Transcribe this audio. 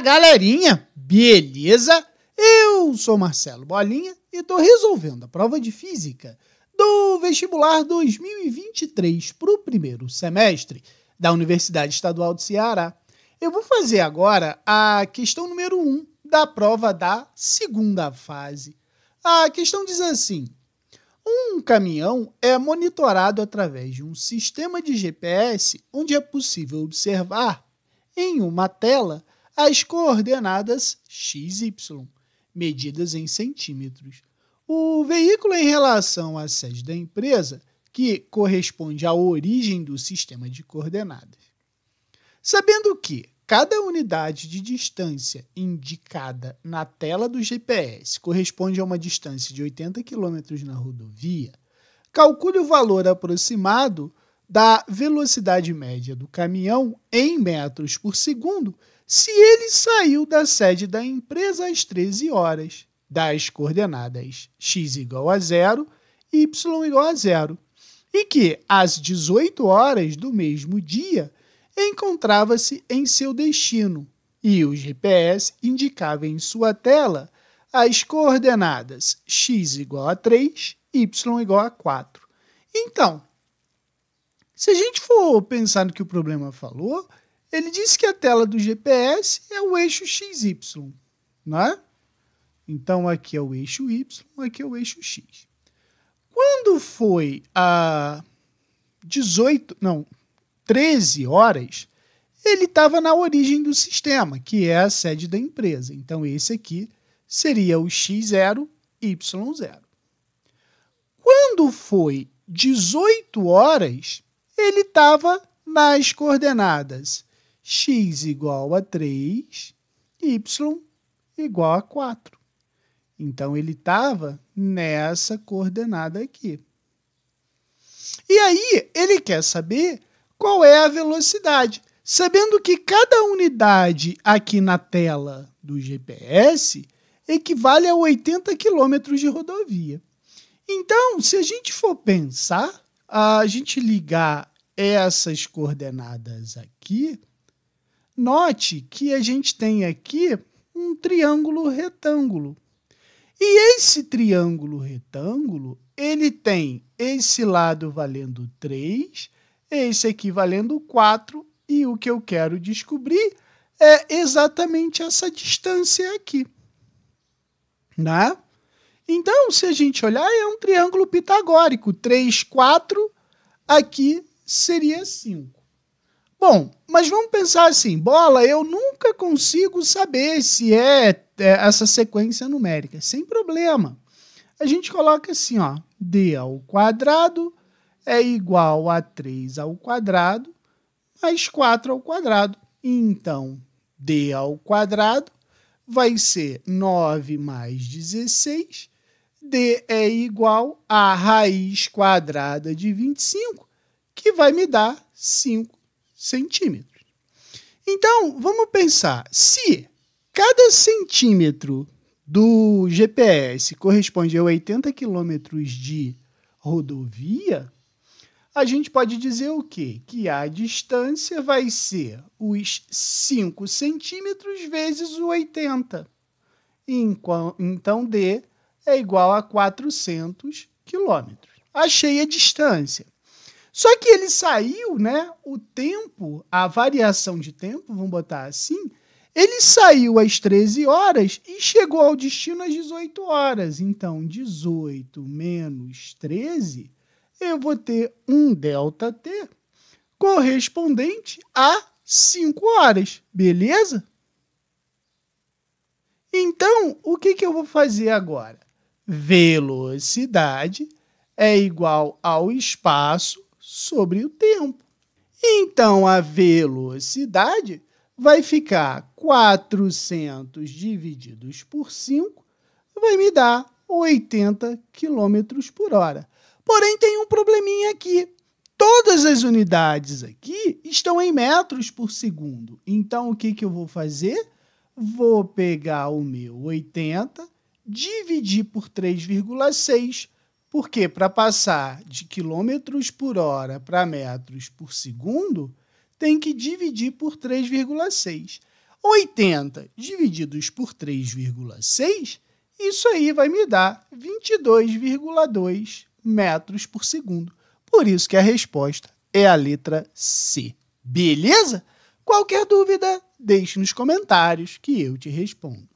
galerinha, beleza? Eu sou Marcelo Bolinha e estou resolvendo a prova de física do vestibular 2023 para o primeiro semestre da Universidade Estadual do Ceará. Eu vou fazer agora a questão número 1 um da prova da segunda fase. A questão diz assim: um caminhão é monitorado através de um sistema de GPS onde é possível observar, em uma tela, as coordenadas x, y, medidas em centímetros. O veículo em relação à sede da empresa, que corresponde à origem do sistema de coordenadas. Sabendo que cada unidade de distância indicada na tela do GPS corresponde a uma distância de 80 km na rodovia, calcule o valor aproximado da velocidade média do caminhão em metros por segundo se ele saiu da sede da empresa às 13 horas, das coordenadas x igual a zero e y igual a zero, e que às 18 horas do mesmo dia encontrava-se em seu destino e o GPS indicava em sua tela as coordenadas x igual a 3, y igual a 4. Então, se a gente for pensar no que o problema falou, ele disse que a tela do GPS é o eixo XY, né? Então aqui é o eixo Y, aqui é o eixo X. Quando foi a 18, não, 13 horas, ele estava na origem do sistema, que é a sede da empresa. Então esse aqui seria o X0, Y0. Quando foi 18 horas, ele estava nas coordenadas x igual a 3, y igual a 4. Então, ele estava nessa coordenada aqui. E aí, ele quer saber qual é a velocidade. Sabendo que cada unidade aqui na tela do GPS equivale a 80 km de rodovia. Então, se a gente for pensar, a gente ligar essas coordenadas aqui, note que a gente tem aqui um triângulo retângulo. E esse triângulo retângulo, ele tem esse lado valendo 3, esse aqui valendo 4, e o que eu quero descobrir é exatamente essa distância aqui. Né? Então, se a gente olhar, é um triângulo pitagórico. 3, 4, aqui seria 5. Bom, mas vamos pensar assim: bola, eu nunca consigo saber se é, é essa sequência numérica, sem problema. A gente coloca assim, ó, d ao quadrado é igual a 3 ao quadrado mais 4 ao quadrado. Então, d ao quadrado vai ser 9 mais 16. d é igual a raiz quadrada de 25 que vai me dar 5 centímetros. Então, vamos pensar, se cada centímetro do GPS corresponde a 80 quilômetros de rodovia, a gente pode dizer o quê? Que a distância vai ser os 5 centímetros vezes o 80. Então, D é igual a 400 quilômetros. Achei a distância. Só que ele saiu, né? O tempo, a variação de tempo, vamos botar assim, ele saiu às 13 horas e chegou ao destino às 18 horas. Então, 18 menos 13, eu vou ter um delta T correspondente a 5 horas, beleza? Então, o que, que eu vou fazer agora? Velocidade é igual ao espaço sobre o tempo. Então a velocidade vai ficar 400 divididos por 5, vai me dar 80 km por hora. Porém, tem um probleminha aqui. Todas as unidades aqui estão em metros por segundo. Então, o que, que eu vou fazer? Vou pegar o meu 80, dividir por 3,6 porque para passar de quilômetros por hora para metros por segundo, tem que dividir por 3,6. 80 divididos por 3,6, isso aí vai me dar 22,2 metros por segundo. Por isso que a resposta é a letra C. Beleza? Qualquer dúvida, deixe nos comentários que eu te respondo.